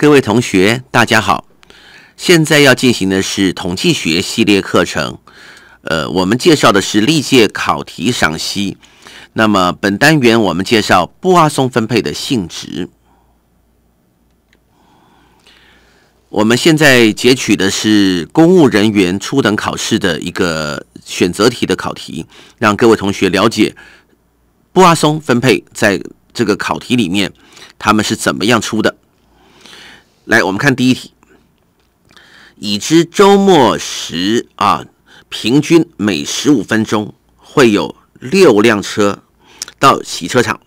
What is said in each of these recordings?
各位同学，大家好！现在要进行的是统计学系列课程，呃，我们介绍的是历届考题赏析。那么本单元我们介绍布阿松分配的性质。我们现在截取的是公务人员初等考试的一个选择题的考题，让各位同学了解布阿松分配在这个考题里面，他们是怎么样出的。来，我们看第一题。已知周末时啊，平均每十五分钟会有六辆车到洗车场。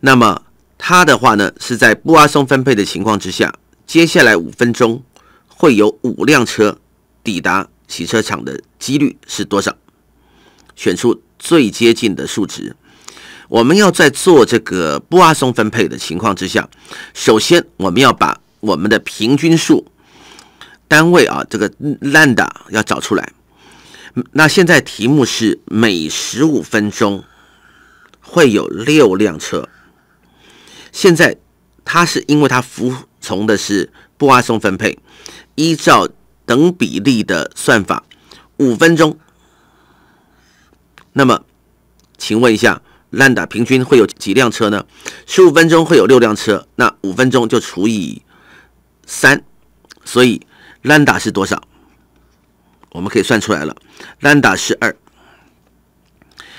那么它的话呢，是在不阿松分配的情况之下，接下来五分钟会有五辆车抵达洗车场的几率是多少？选出最接近的数值。我们要在做这个阿松分配的情况之下，首先我们要把我们的平均数单位啊，这个 land 要找出来。那现在题目是每十五分钟会有六辆车。现在它是因为它服从的是阿松分配，依照等比例的算法，五分钟。那么，请问一下？兰达平均会有几辆车呢？十五分钟会有六辆车，那五分钟就除以三，所以兰达是多少？我们可以算出来了，兰达是二。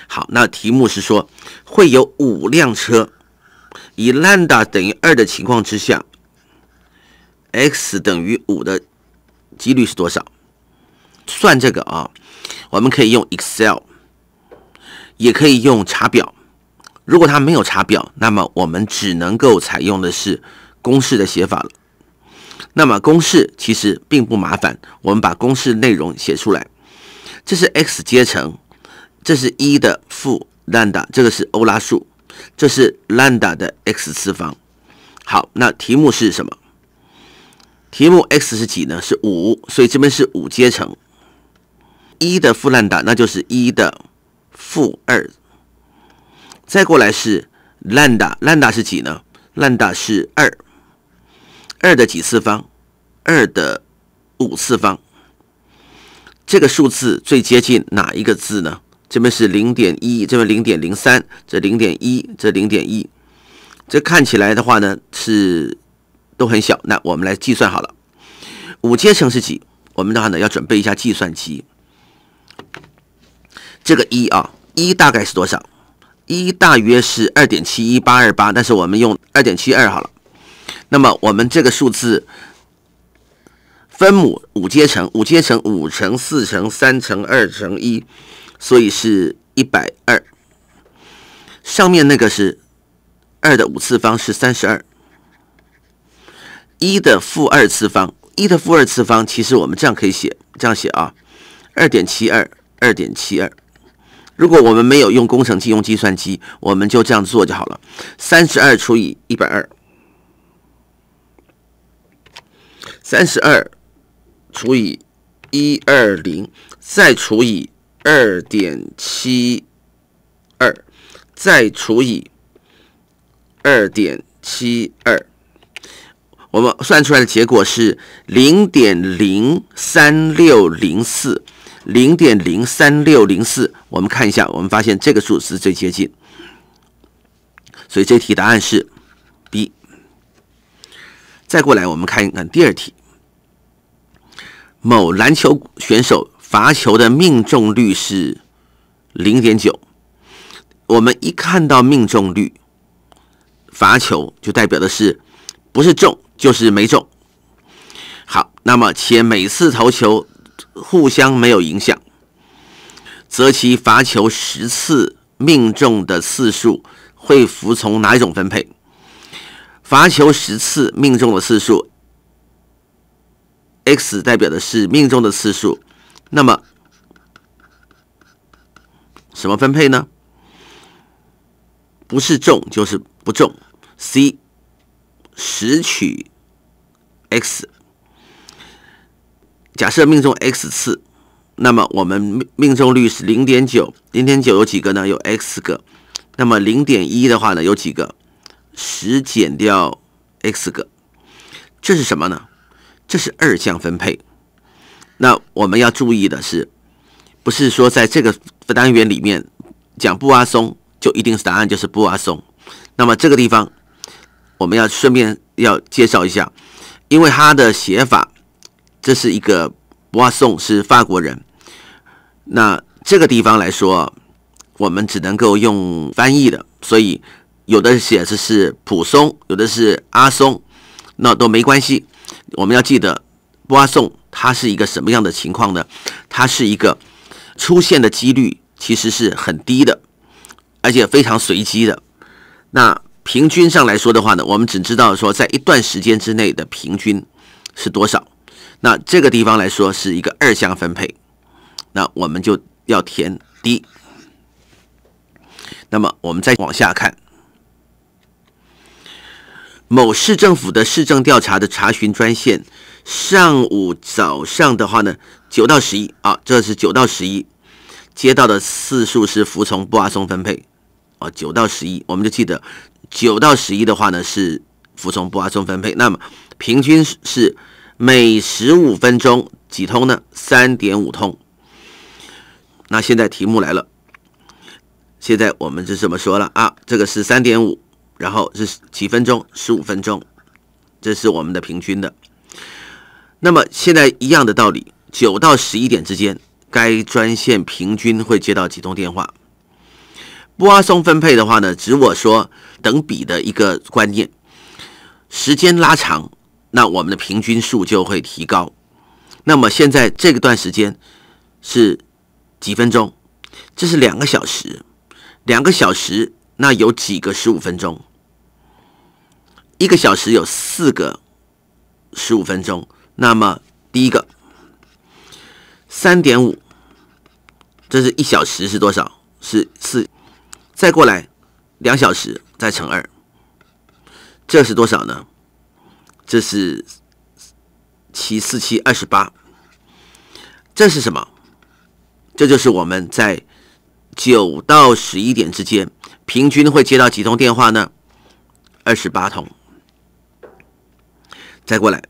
好，那题目是说会有五辆车，以兰达等于二的情况之下，x 等于五的几率是多少？算这个啊，我们可以用 Excel，也可以用查表。如果它没有查表，那么我们只能够采用的是公式的写法了。那么公式其实并不麻烦，我们把公式内容写出来。这是 x 阶乘，这是一的负兰达，这个是欧拉数，这是兰达的 x 次方。好，那题目是什么？题目 x 是几呢？是五，所以这边是五阶乘一的负兰达，那就是一的负二。再过来是 lambda，lambda 是几呢？l a d a 是二，二的几次方？二的五次方。这个数字最接近哪一个字呢？这边是零点一，这边零点零三，这零点一，这零点一，这看起来的话呢是都很小。那我们来计算好了，五阶乘是几？我们的话呢要准备一下计算机。这个一啊，一大概是多少？一大约是二点七一八二八，但是我们用二点七二好了。那么我们这个数字，分母五阶乘，五阶乘五乘四乘三乘二乘一，所以是一百二。上面那个是二的五次方是三十二，一的负二次方，一的负二次方，其实我们这样可以写，这样写啊，二点七二，二点七二。如果我们没有用工程器、用计算机，我们就这样做就好了。三十二除以一百二，三十二除以一二零，再除以二点七二，再除以二点七二，我们算出来的结果是零点零三六零四，零点零三六零四。我们看一下，我们发现这个数是最接近，所以这题答案是 B。再过来，我们看一看第二题。某篮球选手罚球的命中率是零点九，我们一看到命中率，罚球就代表的是不是中就是没中。好，那么且每次投球互相没有影响。则其罚球十次命中的次数会服从哪一种分配？罚球十次命中的次数，x 代表的是命中的次数，那么什么分配呢？不是中就是不中。C 拾取 x，假设命中 x 次。那么我们命中率是零点九，零点九有几个呢？有 x 个。那么零点一的话呢，有几个？十减掉 x 个，这是什么呢？这是二项分配。那我们要注意的是，不是说在这个单元里面讲布阿松，就一定是答案就是布阿松。那么这个地方，我们要顺便要介绍一下，因为它的写法，这是一个。布阿松是法国人，那这个地方来说，我们只能够用翻译的，所以有的写的是普松，有的是阿松，那都没关系。我们要记得布阿松它是一个什么样的情况呢？它是一个出现的几率其实是很低的，而且非常随机的。那平均上来说的话呢，我们只知道说在一段时间之内的平均是多少。那这个地方来说是一个二项分配，那我们就要填 D。那么我们再往下看，某市政府的市政调查的查询专线，上午早上的话呢，九到十一啊，这是九到十一接到的次数是服从阿松分配啊，九到十一，我们就记得九到十一的话呢是服从阿松分配，那么平均是。每十五分钟几通呢？三点五通。那现在题目来了，现在我们是这么说了啊？这个是三点五，然后是几分钟？十五分钟，这是我们的平均的。那么现在一样的道理，九到十一点之间，该专线平均会接到几通电话？波阿松分配的话呢，指我说等比的一个观念，时间拉长。那我们的平均数就会提高。那么现在这个段时间是几分钟？这是两个小时，两个小时那有几个十五分钟？一个小时有四个十五分钟。那么第一个三点五，这是一小时是多少？是四。再过来两小时，再乘二，这是多少呢？这是七四七二十八，这是什么？这就是我们在九到十一点之间平均会接到几通电话呢？二十八通。再过来，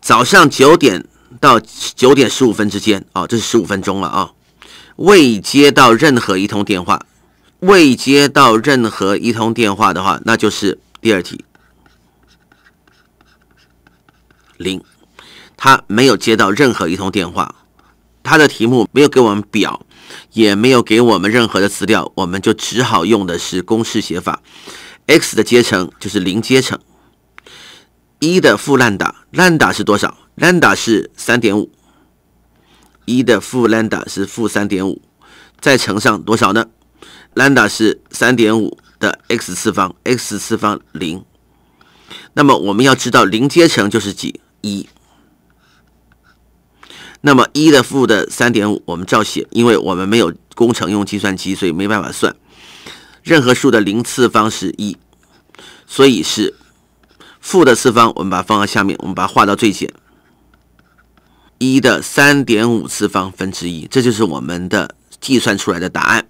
早上九点到九点十五分之间啊，这是十五分钟了啊。未接到任何一通电话，未接到任何一通电话的话，那就是第二题。零，他没有接到任何一通电话，他的题目没有给我们表，也没有给我们任何的资料，我们就只好用的是公式写法，x 的阶乘就是零阶乘，一的负兰达，兰达是多少？兰达是三点五，一的负兰达是负三点五，再乘上多少呢？兰达是三点五的 x 次方，x 次方零，那么我们要知道零阶乘就是几？一，那么一的负的三点五，我们照写，因为我们没有工程用计算机，所以没办法算。任何数的零次方是一，所以是负的次方，我们把它放到下面，我们把它画到最简，一的三点五次方分之一，这就是我们的计算出来的答案。